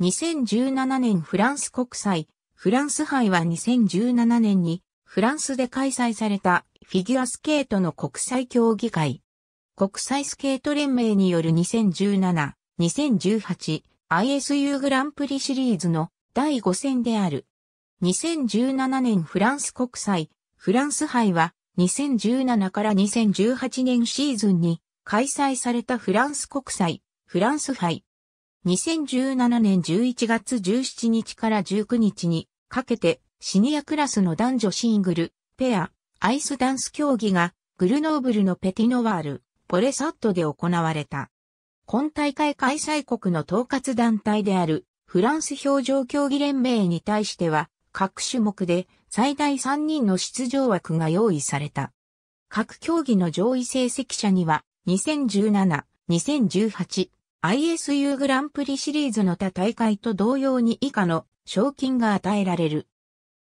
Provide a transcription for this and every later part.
2017年フランス国際、フランス杯は2017年にフランスで開催されたフィギュアスケートの国際競技会。国際スケート連盟による2017、2018 ISU グランプリシリーズの第5戦である。2017年フランス国際、フランス杯は2017から2018年シーズンに開催されたフランス国際、フランス杯。2017年11月17日から19日にかけてシニアクラスの男女シングル、ペア、アイスダンス競技がグルノーブルのペティノワール、ポレサットで行われた。今大会開催国の統括団体であるフランス表情競技連盟に対しては各種目で最大3人の出場枠が用意された。各競技の上位成績者には2017、2018、ISU グランプリシリーズの他大会と同様に以下の賞金が与えられる。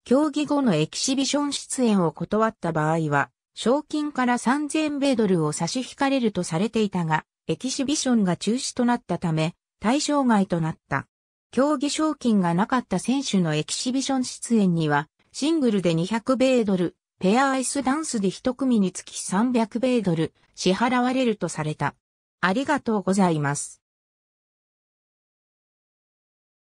競技後のエキシビション出演を断った場合は、賞金から3000米ドルを差し引かれるとされていたが、エキシビションが中止となったため、対象外となった。競技賞金がなかった選手のエキシビション出演には、シングルで200米ドル、ペアアイスダンスで一組につき300米ドル支払われるとされた。ありがとうございます。